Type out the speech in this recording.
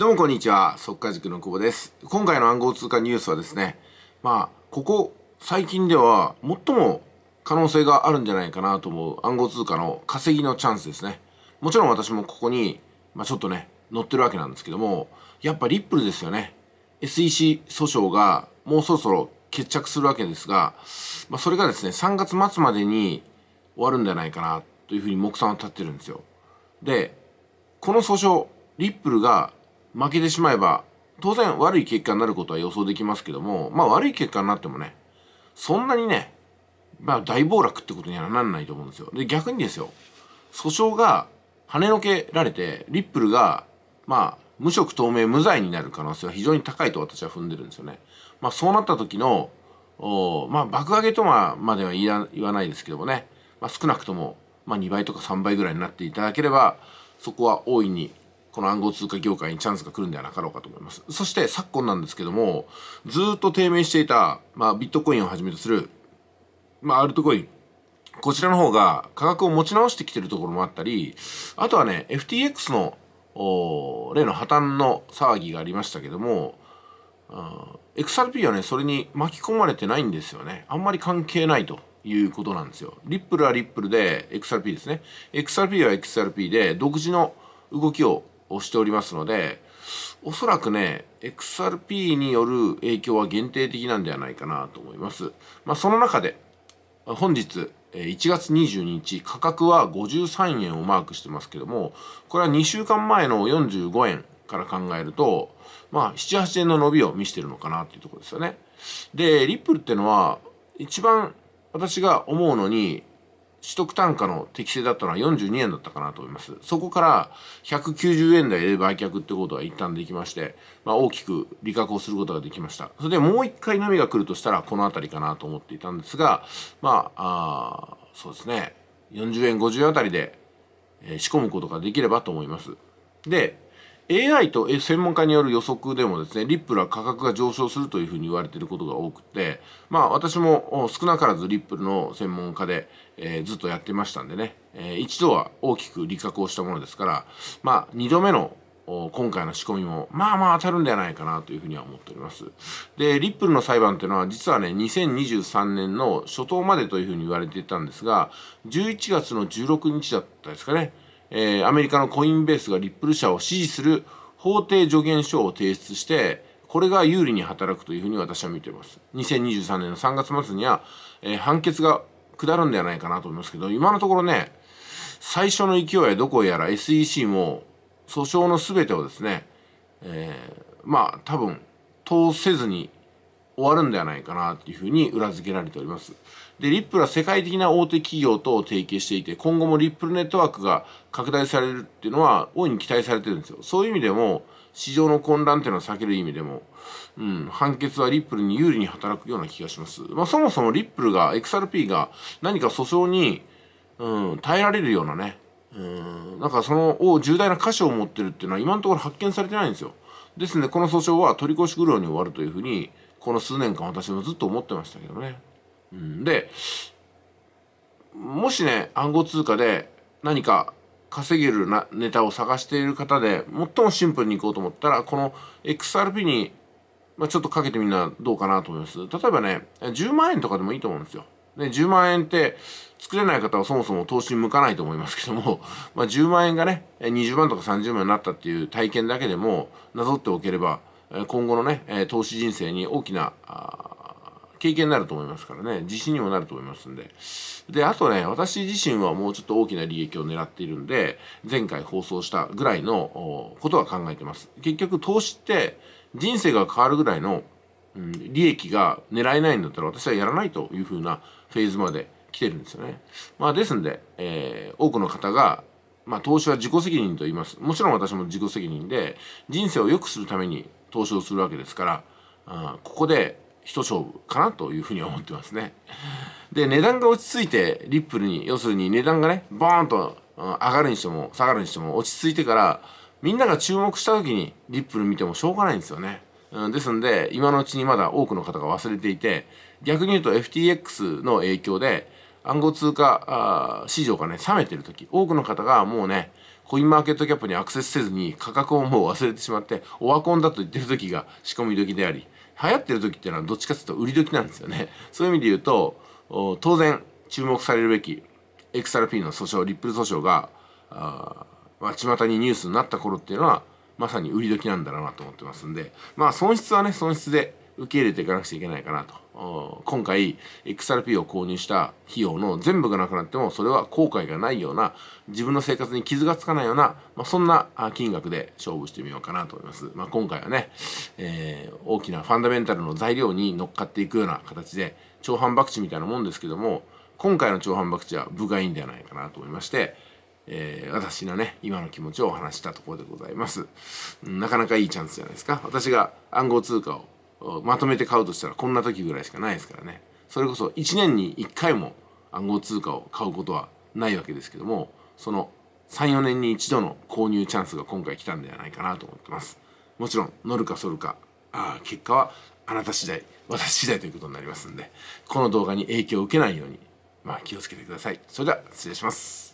どうもこんにちは、速稼塾の久保です。今回の暗号通貨ニュースはですね、まあ、ここ最近では最も可能性があるんじゃないかなと思う暗号通貨の稼ぎのチャンスですね。もちろん私もここに、まあ、ちょっとね、乗ってるわけなんですけども、やっぱリップルですよね。SEC 訴訟がもうそろそろ決着するわけですが、まあ、それがですね、3月末までに終わるんじゃないかなというふうに目算は立ってるんですよ。で、この訴訟、リップルが負けてしまえば、当然悪い結果になることは予想できますけども、まあ悪い結果になってもね、そんなにね、まあ大暴落ってことにはならないと思うんですよ。で、逆にですよ、訴訟が跳ねのけられて、リップルが、まあ、無色透明無罪になる可能性は非常に高いと私は踏んでるんですよね。まあそうなった時の、おまあ爆上げとはまでは言わないですけどもね、まあ少なくとも、まあ2倍とか3倍ぐらいになっていただければ、そこは大いにこの暗号通貨業界にチャンスが来るんではなかろうかと思います。そして昨今なんですけども、ずっと低迷していた、まあ、ビットコインをはじめとする、まあ、アルトコイン、こちらの方が価格を持ち直してきてるところもあったり、あとはね、FTX の例の破綻の騒ぎがありましたけども、XRP はね、それに巻き込まれてないんですよね。あんまり関係ないということなんですよ。リップルはリップルで XRP ですね。XRP は XRP で独自の動きを押しておりますので、おそらくね、XRP による影響は限定的なんではないかなと思います。まあ、その中で、本日、1月22日、価格は53円をマークしてますけども、これは2週間前の45円から考えると、まあ、7、8円の伸びを見せてるのかなっていうところですよね。で、リップルってのは、一番私が思うのに、取得単価の適正だったのは42円だったかなと思います。そこから190円台で売却ってことが一旦できまして、まあ、大きく利確をすることができました。それでもう一回波が来るとしたらこの辺りかなと思っていたんですが、まあ、あそうですね、40円、50円あたりで、えー、仕込むことができればと思います。で、AI と専門家による予測でもですね、リップルは価格が上昇するというふうに言われていることが多くて、まあ私も少なからずリップルの専門家で、えー、ずっとやってましたんでね、えー、一度は大きく利確をしたものですから、まあ2度目の今回の仕込みも、まあまあ当たるんではないかなというふうには思っております。で、リップルの裁判というのは、実はね、2023年の初頭までというふうに言われていたんですが、11月の16日だったですかね、えー、アメリカのコインベースがリップル社を支持する法定助言書を提出して、これが有利に働くというふうに私は見ています。2023年の3月末には、えー、判決が下るんではないかなと思いますけど、今のところね、最初の勢いはどこやら SEC も訴訟の全てをですね、えー、まあ多分通せずに終わるんではないかなっていうふうに裏付けられております。で、リップルは世界的な大手企業と提携していて、今後もリップルネットワークが拡大されるっていうのは大いに期待されてるんですよ。そういう意味でも、市場の混乱っていうのは避ける意味でも、うん、判決はリップルに有利に働くような気がします。まあそもそもリップルが、XRP が何か訴訟に、うん、耐えられるようなね、うん、なんかその、を重大な箇所を持ってるっていうのは今のところ発見されてないんですよ。ですので、この訴訟は取り越し苦労に終わるというふうにこの数年間私もずっと思ってましたけどね。うん、でもしね暗号通貨で何か稼げるなネタを探している方で最もシンプルにいこうと思ったらこの XRP に、まあ、ちょっとかけてみんなどうかなと思います例えばね10万円とかでもいいと思うんですよで10万円って作れない方はそもそも投資に向かないと思いますけども、まあ、10万円がね20万とか30万になったっていう体験だけでもなぞっておければ今後のね投資人生に大きな経験になると思いますからね自信にもなると思いますんでであとね私自身はもうちょっと大きな利益を狙っているんで前回放送したぐらいのことは考えてます結局投資って人生が変わるぐらいの、うん、利益が狙えないんだったら私はやらないというふうなフェーズまで来てるんですよねまあですんで、えー、多くの方がまあ、投資は自己責任と言いますもちろん私も自己責任で人生を良くするために投資をするわけですから、うん、ここで一勝負かなというふうに思ってますね。で値段が落ち着いてリップルに要するに値段がねボーンと上がるにしても下がるにしても落ち着いてからみんなが注目した時にリップル見てもしょうがないんですよね。うん、ですんで今のうちにまだ多くの方が忘れていて逆に言うと FTX の影響で暗号通貨市場がね、冷めてる時、多くの方がもうね、コインマーケットキャップにアクセスせずに価格をもう忘れてしまって、オワコンだと言ってる時が仕込み時であり、流行ってる時っていうのはどっちかっていうと売り時なんですよね。そういう意味で言うと、当然注目されるべき XRP の訴訟、リップル訴訟が、あまあ、にニュースになった頃っていうのは、まさに売り時なんだろうなと思ってますんで、まあ損失はね、損失で、受け入れていかなくちゃいけないかなと。今回 XRP を購入した費用の全部がなくなってもそれは後悔がないような自分の生活に傷がつかないような、まあ、そんな金額で勝負してみようかなと思います。まあ、今回はね、えー、大きなファンダメンタルの材料に乗っかっていくような形で超反博打みたいなもんですけども今回の超反博打は部がいいんではないかなと思いまして、えー、私のね今の気持ちをお話したところでございますなかなかいいチャンスじゃないですか私が暗号通貨をまとめて買うとしたらこんな時ぐらいしかないですからねそれこそ1年に1回も暗号通貨を買うことはないわけですけどもその34年に一度の購入チャンスが今回来たんではないかなと思ってますもちろん乗るか反るかあ結果はあなた次第私次第ということになりますんでこの動画に影響を受けないようにまあ気をつけてくださいそれでは失礼します